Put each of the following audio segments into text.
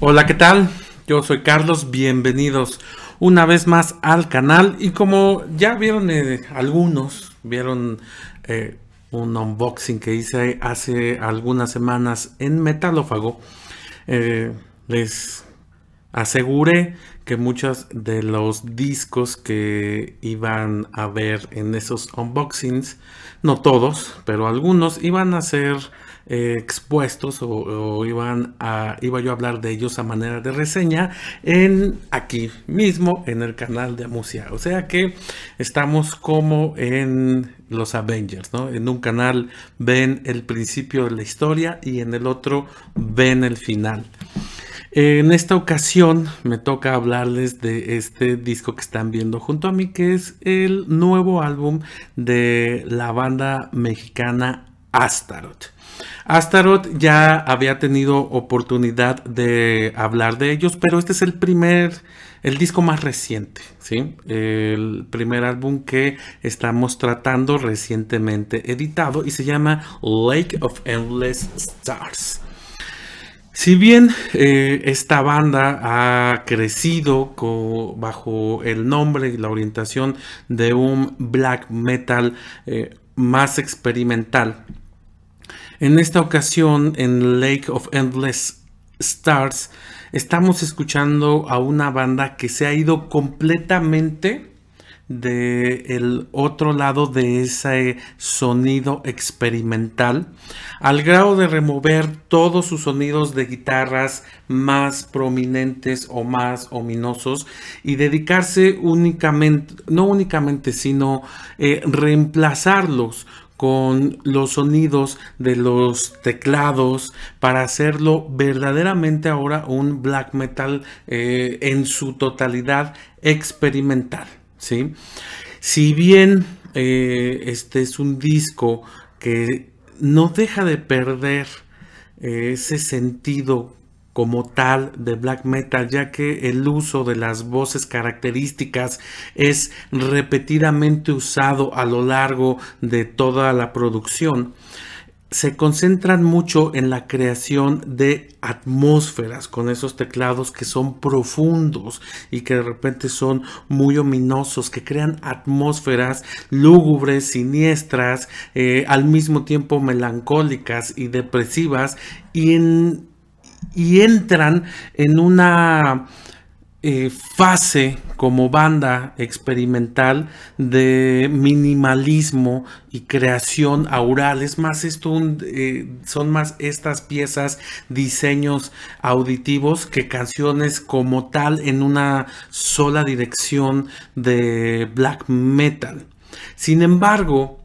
Hola, ¿qué tal? Yo soy Carlos, bienvenidos una vez más al canal y como ya vieron eh, algunos, vieron eh, un unboxing que hice hace algunas semanas en Metalófago, eh, les aseguré que muchos de los discos que iban a ver en esos unboxings, no todos, pero algunos, iban a ser eh, expuestos o, iban a, iba yo a hablar de ellos a manera de reseña en aquí mismo en el canal de Amusia. O sea que estamos como en los Avengers, ¿no? En un canal ven el principio de la historia y en el otro ven el final. En esta ocasión me toca hablarles de este disco que están viendo junto a mí, que es el nuevo álbum de la banda mexicana Astaroth. Astaroth ya había tenido oportunidad de hablar de ellos, pero este es el primer, el disco más reciente, ¿sí? El primer álbum que estamos tratando recientemente editado y se llama Lake of Endless Stars. Si bien eh, esta banda ha crecido bajo el nombre y la orientación de un black metal eh, más experimental, en esta ocasión en Lake of Endless Stars estamos escuchando a una banda que se ha ido completamente del el otro lado de ese sonido experimental, al grado de remover todos sus sonidos de guitarras más prominentes o más ominosos y dedicarse únicamente, no únicamente, sino eh, reemplazarlos con los sonidos de los teclados para hacerlo verdaderamente ahora un black metal eh, en su totalidad experimental. ¿sí? Si bien eh, este es un disco que no deja de perder eh, ese sentido como tal de black metal, ya que el uso de las voces características es repetidamente usado a lo largo de toda la producción se concentran mucho en la creación de atmósferas con esos teclados que son profundos y que de repente son muy ominosos, que crean atmósferas lúgubres, siniestras, eh, al mismo tiempo melancólicas y depresivas y, y entran en una eh, fase como banda experimental de minimalismo y creación aural. Es más, esto eh, son más estas piezas, diseños auditivos que canciones como tal en una sola dirección de black metal. Sin embargo,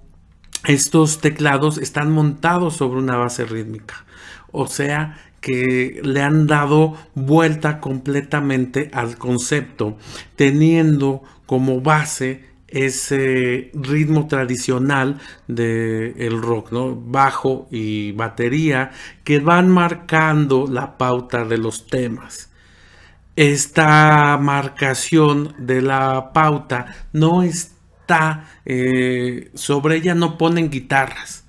estos teclados están montados sobre una base rítmica. O sea, que le han dado vuelta completamente al concepto, teniendo como base ese ritmo tradicional del rock, ¿no? Bajo y batería que van marcando la pauta de los temas. Esta marcación de la pauta no está, eh, sobre ella no ponen guitarras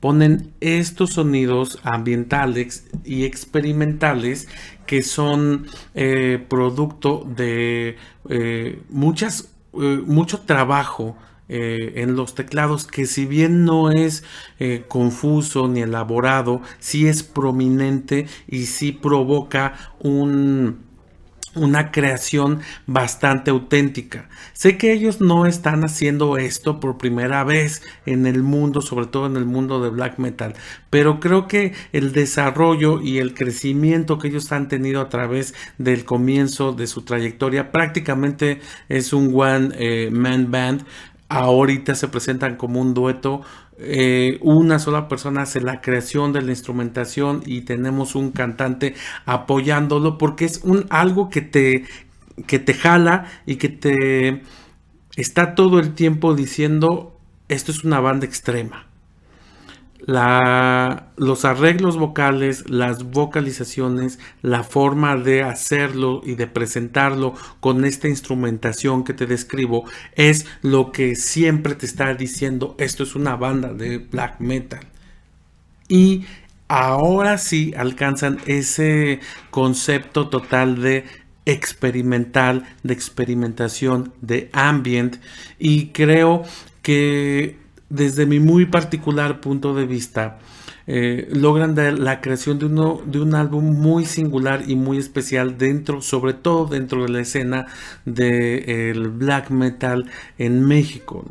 ponen estos sonidos ambientales y experimentales que son eh, producto de eh, muchas, eh, mucho trabajo en los teclados que si bien no es confuso ni elaborado, sí es prominente y sí provoca un, una creación bastante auténtica. Sé que ellos no están haciendo esto por primera vez en el mundo, sobre todo en el mundo de black metal, pero creo que el desarrollo y el crecimiento que ellos han tenido a través del comienzo de su trayectoria prácticamente es un one eh, man band ahorita se presentan como un dueto. Eh, una sola persona hace la creación de la instrumentación y tenemos un cantante apoyándolo porque es un algo que te, que te jala y que te está todo el tiempo diciendo esto es una banda extrema la, los arreglos vocales, las vocalizaciones, la forma de hacerlo y de presentarlo con esta instrumentación que te describo es lo que siempre te está diciendo esto es una banda de black metal. Y ahora sí alcanzan ese concepto total de experimental, de experimentación, de ambient y creo que desde mi muy particular punto de vista, eh, logran la creación de, uno, de un álbum muy singular y muy especial dentro, sobre todo dentro de la escena del black metal en México.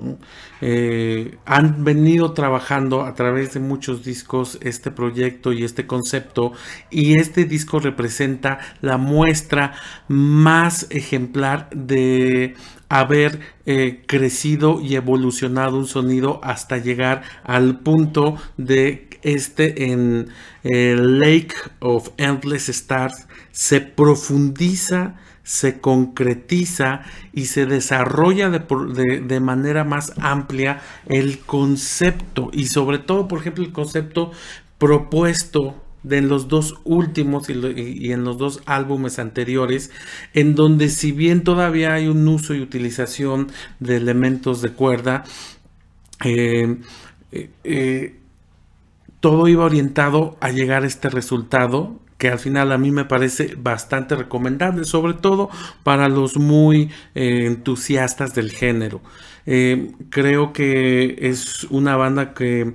Eh, han venido trabajando a través de muchos discos este proyecto y este concepto y este disco representa la muestra más ejemplar de haber eh, crecido y evolucionado un sonido hasta llegar al punto de este en eh, Lake of Endless Stars se profundiza, se concretiza y se desarrolla de, manera más amplia el concepto y sobre todo, por ejemplo, el concepto propuesto de los dos últimos y, en los dos álbumes anteriores, en donde si bien todavía hay un uso y utilización de elementos de cuerda, eh, eh, eh, todo iba orientado a llegar a este resultado que al final a mí me parece bastante recomendable, sobre todo para los muy entusiastas del género. creo que es una banda que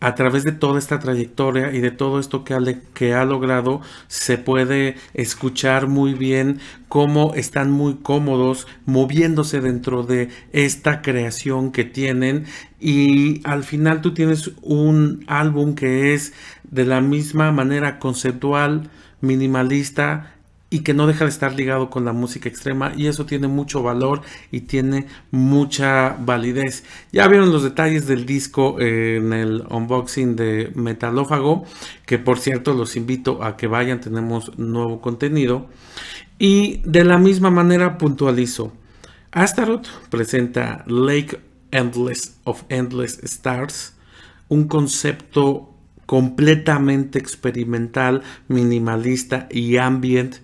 a través de toda esta trayectoria y de todo esto que ha, que ha logrado, se puede escuchar muy bien cómo están muy cómodos moviéndose dentro de esta creación que tienen. Y al final tú tienes un álbum que es de la misma manera conceptual, minimalista y que no deja de estar ligado con la música extrema y eso tiene mucho valor y tiene mucha validez. Ya vieron los detalles del disco eh, en el unboxing de Metalófago, que por cierto los invito a que vayan, tenemos nuevo contenido. Y de la misma manera puntualizo, Astaroth presenta Lake Endless of Endless Stars, un concepto completamente experimental, minimalista y ambient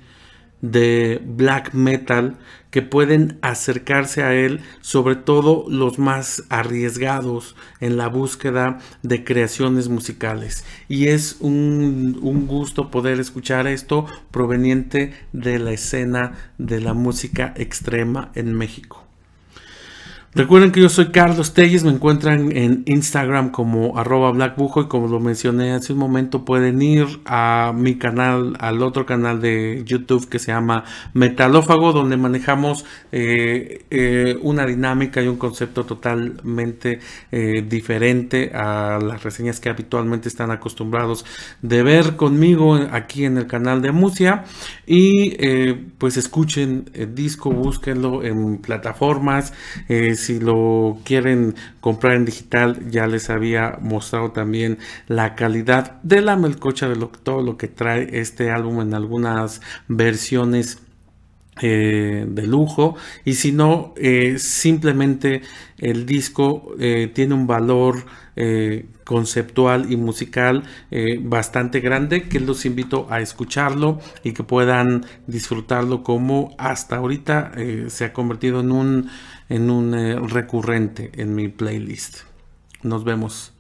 de black metal que pueden acercarse a él, sobre todo los más arriesgados en la búsqueda de creaciones musicales. Y es un, gusto poder escuchar esto proveniente de la escena de la música extrema en México. Recuerden que yo soy Carlos Telles, me encuentran en Instagram como arroba blackbujo y como lo mencioné hace un momento pueden ir a mi canal, al otro canal de YouTube que se llama Metalófago, donde manejamos eh, eh, una dinámica y un concepto totalmente eh, diferente a las reseñas que habitualmente están acostumbrados de ver conmigo aquí en el canal de Musia y pues escuchen el disco, búsquenlo en plataformas si lo quieren comprar en digital, ya les había mostrado también la calidad de la melcocha de lo, todo lo que trae este álbum en algunas versiones. Eh, de lujo y si no eh, simplemente el disco eh, tiene un valor conceptual y musical bastante grande que los invito a escucharlo y que puedan disfrutarlo como hasta ahorita se ha convertido en un en un eh, recurrente en mi playlist. Nos vemos.